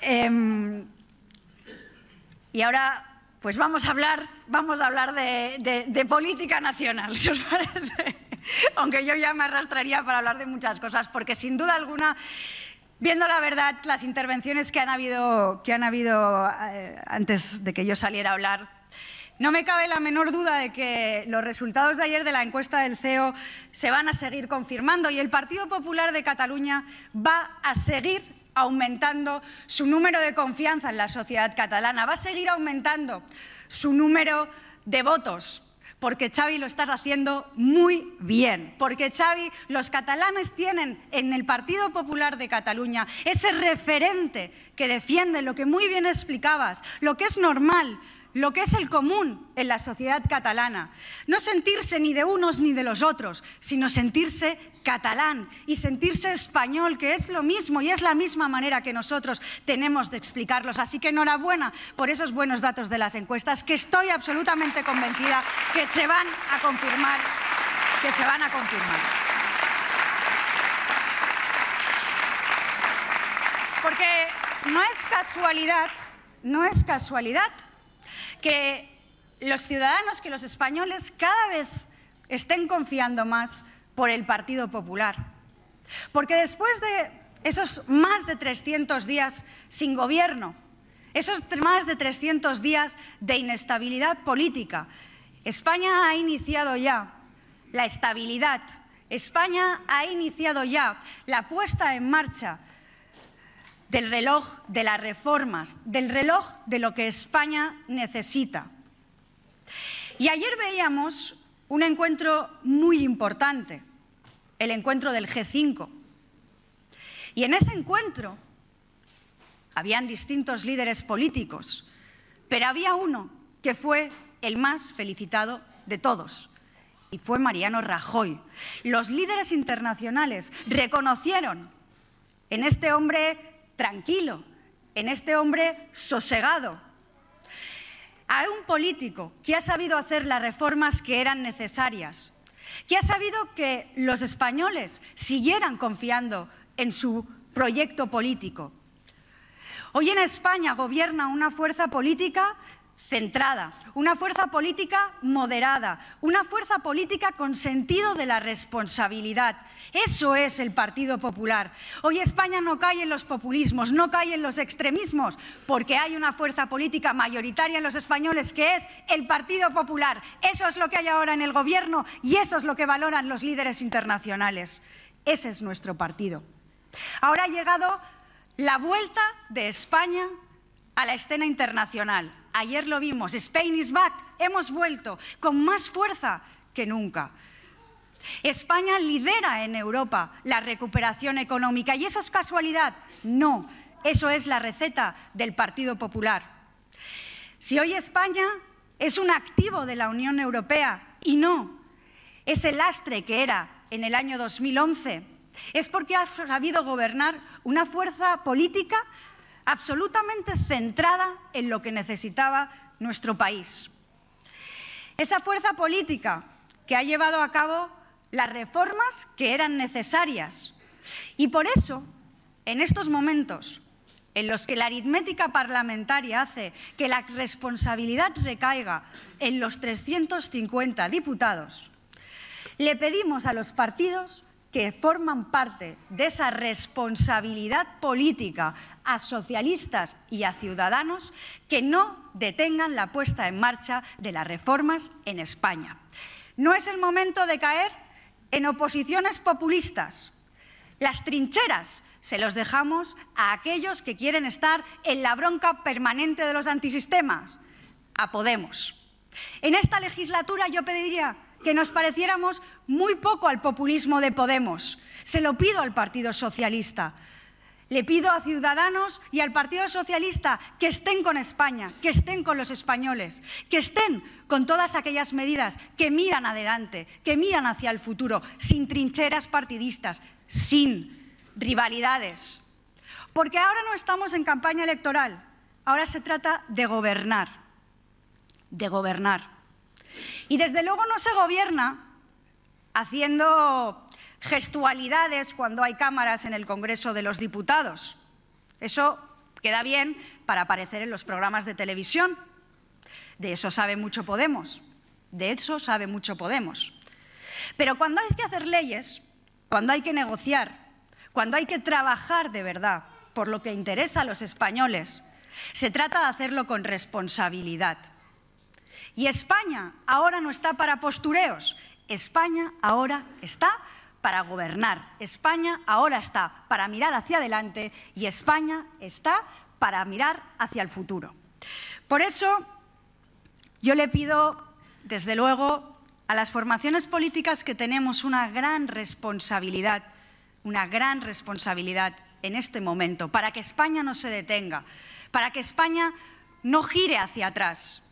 Em, y ahora, pues vamos a hablar, vamos a hablar de, política nacional, si os parece. Aunque yo ya me arrastraría para hablar de muchas cosas, porque sin duda alguna Viendo la verdad, las intervenciones que han habido, que han habido eh, antes de que yo saliera a hablar, no me cabe la menor duda de que los resultados de ayer de la encuesta del CEO se van a seguir confirmando y el Partido Popular de Cataluña va a seguir aumentando su número de confianza en la sociedad catalana, va a seguir aumentando su número de votos, porque Xavi lo estás haciendo muy bien, porque Xavi, los catalanes tienen en el Partido Popular de Cataluña ese referente que defiende lo que muy bien explicabas, lo que es normal lo que es el común en la sociedad catalana. No sentirse ni de unos ni de los otros, sino sentirse catalán y sentirse español, que es lo mismo y es la misma manera que nosotros tenemos de explicarlos. Así que enhorabuena por esos buenos datos de las encuestas, que estoy absolutamente convencida que se van a confirmar, que se van a confirmar. Porque no es casualidad, no es casualidad que los ciudadanos, que los españoles cada vez estén confiando más por el Partido Popular. Porque después de esos más de 300 días sin gobierno, esos más de 300 días de inestabilidad política, España ha iniciado ya la estabilidad, España ha iniciado ya la puesta en marcha del reloj de las reformas, del reloj de lo que España necesita. Y ayer veíamos un encuentro muy importante, el encuentro del G5. Y en ese encuentro habían distintos líderes políticos, pero había uno que fue el más felicitado de todos, y fue Mariano Rajoy. Los líderes internacionales reconocieron en este hombre tranquilo, en este hombre sosegado. A un político que ha sabido hacer las reformas que eran necesarias, que ha sabido que los españoles siguieran confiando en su proyecto político. Hoy en España gobierna una fuerza política centrada, una fuerza política moderada, una fuerza política con sentido de la responsabilidad. Eso es el Partido Popular. Hoy España no cae en los populismos, no cae en los extremismos, porque hay una fuerza política mayoritaria en los españoles que es el Partido Popular. Eso es lo que hay ahora en el Gobierno y eso es lo que valoran los líderes internacionales. Ese es nuestro partido. Ahora ha llegado la vuelta de España a la escena internacional, Ayer lo vimos, Spain is back, hemos vuelto con más fuerza que nunca. España lidera en Europa la recuperación económica y eso es casualidad. No, eso es la receta del Partido Popular. Si hoy España es un activo de la Unión Europea y no ese lastre que era en el año 2011, es porque ha sabido gobernar una fuerza política absolutamente centrada en lo que necesitaba nuestro país. Esa fuerza política que ha llevado a cabo las reformas que eran necesarias. Y por eso, en estos momentos en los que la aritmética parlamentaria hace que la responsabilidad recaiga en los 350 diputados, le pedimos a los partidos que forman parte de esa responsabilidad política a socialistas y a ciudadanos que no detengan la puesta en marcha de las reformas en España. No es el momento de caer en oposiciones populistas. Las trincheras se los dejamos a aquellos que quieren estar en la bronca permanente de los antisistemas, a Podemos. En esta legislatura yo pediría que nos pareciéramos muy poco al populismo de Podemos. Se lo pido al Partido Socialista. Le pido a Ciudadanos y al Partido Socialista que estén con España, que estén con los españoles, que estén con todas aquellas medidas que miran adelante, que miran hacia el futuro, sin trincheras partidistas, sin rivalidades. Porque ahora no estamos en campaña electoral, ahora se trata de gobernar, de gobernar. Y desde luego no se gobierna haciendo gestualidades cuando hay cámaras en el Congreso de los Diputados. Eso queda bien para aparecer en los programas de televisión. De eso sabe mucho Podemos. De eso sabe mucho Podemos. Pero cuando hay que hacer leyes, cuando hay que negociar, cuando hay que trabajar de verdad por lo que interesa a los españoles, se trata de hacerlo con responsabilidad. Y España ahora no está para postureos, España ahora está para gobernar, España ahora está para mirar hacia adelante y España está para mirar hacia el futuro. Por eso yo le pido, desde luego, a las formaciones políticas que tenemos una gran responsabilidad, una gran responsabilidad en este momento, para que España no se detenga, para que España no gire hacia atrás,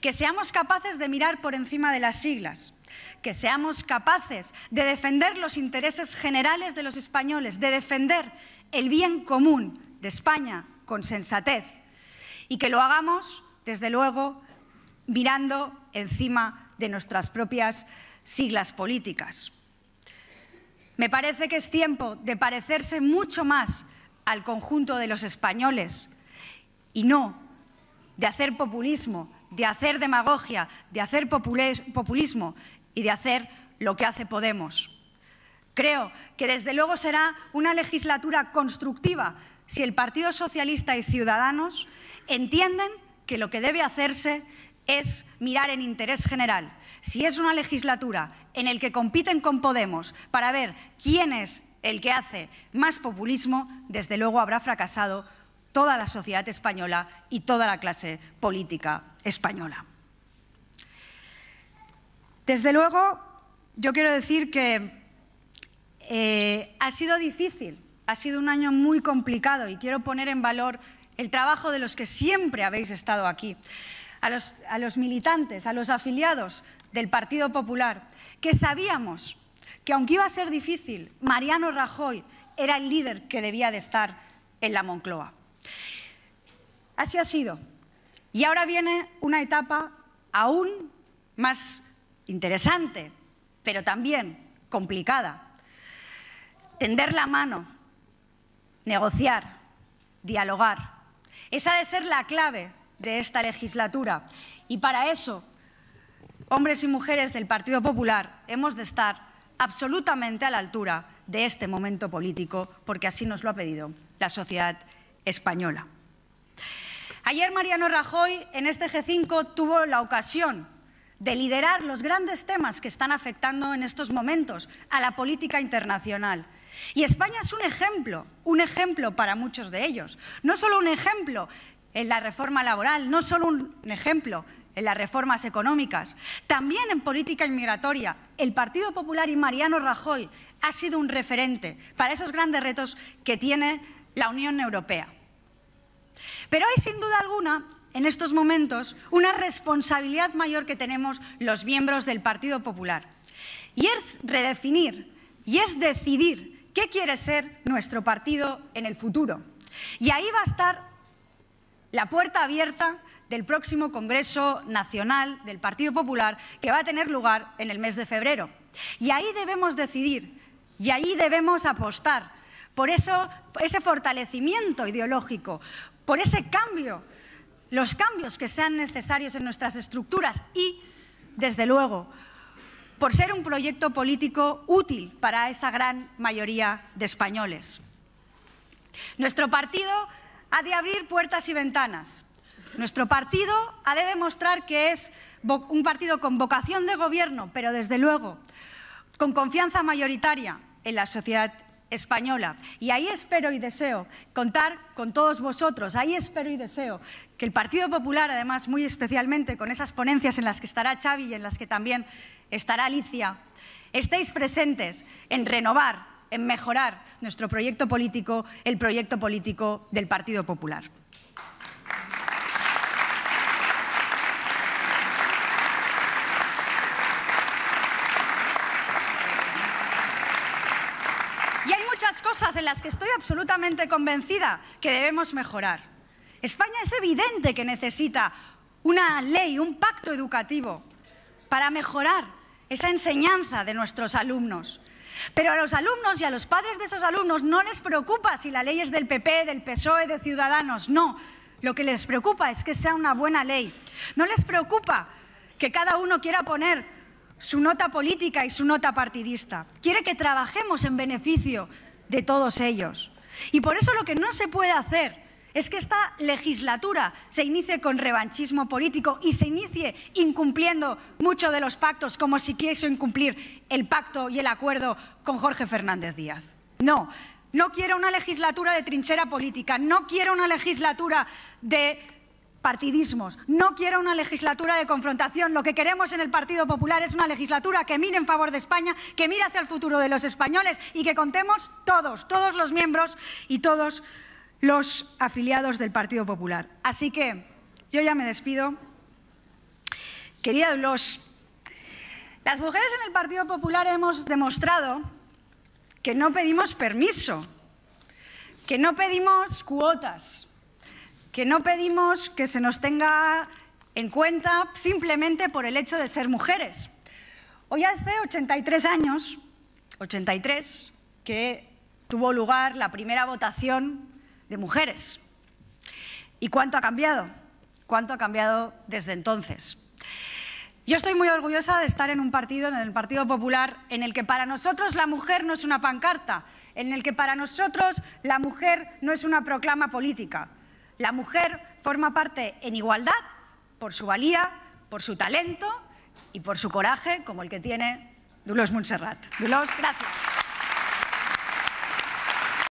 que seamos capaces de mirar por encima de las siglas, que seamos capaces de defender los intereses generales de los españoles, de defender el bien común de España con sensatez y que lo hagamos, desde luego, mirando encima de nuestras propias siglas políticas. Me parece que es tiempo de parecerse mucho más al conjunto de los españoles y no de hacer populismo de hacer demagogia, de hacer populismo y de hacer lo que hace Podemos. Creo que desde luego será una legislatura constructiva si el Partido Socialista y Ciudadanos entienden que lo que debe hacerse es mirar en interés general. Si es una legislatura en la que compiten con Podemos para ver quién es el que hace más populismo, desde luego habrá fracasado toda la sociedad española y toda la clase política española. Desde luego, yo quiero decir que eh, ha sido difícil, ha sido un año muy complicado y quiero poner en valor el trabajo de los que siempre habéis estado aquí, a los, a los militantes, a los afiliados del Partido Popular, que sabíamos que aunque iba a ser difícil, Mariano Rajoy era el líder que debía de estar en la Moncloa. Así ha sido. Y ahora viene una etapa aún más interesante, pero también complicada. Tender la mano, negociar, dialogar. Esa ha de ser la clave de esta legislatura. Y para eso, hombres y mujeres del Partido Popular, hemos de estar absolutamente a la altura de este momento político, porque así nos lo ha pedido la sociedad española. Ayer Mariano Rajoy en este G5 tuvo la ocasión de liderar los grandes temas que están afectando en estos momentos a la política internacional. Y España es un ejemplo, un ejemplo para muchos de ellos. No solo un ejemplo en la reforma laboral, no solo un ejemplo en las reformas económicas, también en política inmigratoria. El Partido Popular y Mariano Rajoy ha sido un referente para esos grandes retos que tiene la Unión Europea. Pero hay sin duda alguna en estos momentos una responsabilidad mayor que tenemos los miembros del Partido Popular. Y es redefinir y es decidir qué quiere ser nuestro partido en el futuro. Y ahí va a estar la puerta abierta del próximo Congreso Nacional del Partido Popular que va a tener lugar en el mes de febrero. Y ahí debemos decidir y ahí debemos apostar por eso, ese fortalecimiento ideológico, por ese cambio, los cambios que sean necesarios en nuestras estructuras y, desde luego, por ser un proyecto político útil para esa gran mayoría de españoles. Nuestro partido ha de abrir puertas y ventanas. Nuestro partido ha de demostrar que es un partido con vocación de gobierno, pero desde luego con confianza mayoritaria en la sociedad española. Y ahí espero y deseo contar con todos vosotros, ahí espero y deseo que el Partido Popular, además muy especialmente con esas ponencias en las que estará Xavi y en las que también estará Alicia, estéis presentes en renovar, en mejorar nuestro proyecto político, el proyecto político del Partido Popular. cosas en las que estoy absolutamente convencida que debemos mejorar. España es evidente que necesita una ley, un pacto educativo para mejorar esa enseñanza de nuestros alumnos. Pero a los alumnos y a los padres de esos alumnos no les preocupa si la ley es del PP, del PSOE, de Ciudadanos, no. Lo que les preocupa es que sea una buena ley. No les preocupa que cada uno quiera poner su nota política y su nota partidista. Quiere que trabajemos en beneficio de todos ellos. Y por eso lo que no se puede hacer es que esta legislatura se inicie con revanchismo político y se inicie incumpliendo muchos de los pactos, como si quiso incumplir el pacto y el acuerdo con Jorge Fernández Díaz. No, no quiero una legislatura de trinchera política, no quiero una legislatura de partidismos. No quiero una legislatura de confrontación. Lo que queremos en el Partido Popular es una legislatura que mire en favor de España, que mire hacia el futuro de los españoles y que contemos todos, todos los miembros y todos los afiliados del Partido Popular. Así que yo ya me despido. Querida los las mujeres en el Partido Popular hemos demostrado que no pedimos permiso, que no pedimos cuotas, que no pedimos que se nos tenga en cuenta simplemente por el hecho de ser mujeres. Hoy hace 83 años, 83, que tuvo lugar la primera votación de mujeres. ¿Y cuánto ha cambiado? ¿Cuánto ha cambiado desde entonces? Yo estoy muy orgullosa de estar en un partido, en el Partido Popular, en el que para nosotros la mujer no es una pancarta, en el que para nosotros la mujer no es una proclama política, la mujer forma parte en igualdad por su valía, por su talento y por su coraje, como el que tiene Dulos Montserrat. Dulos, gracias.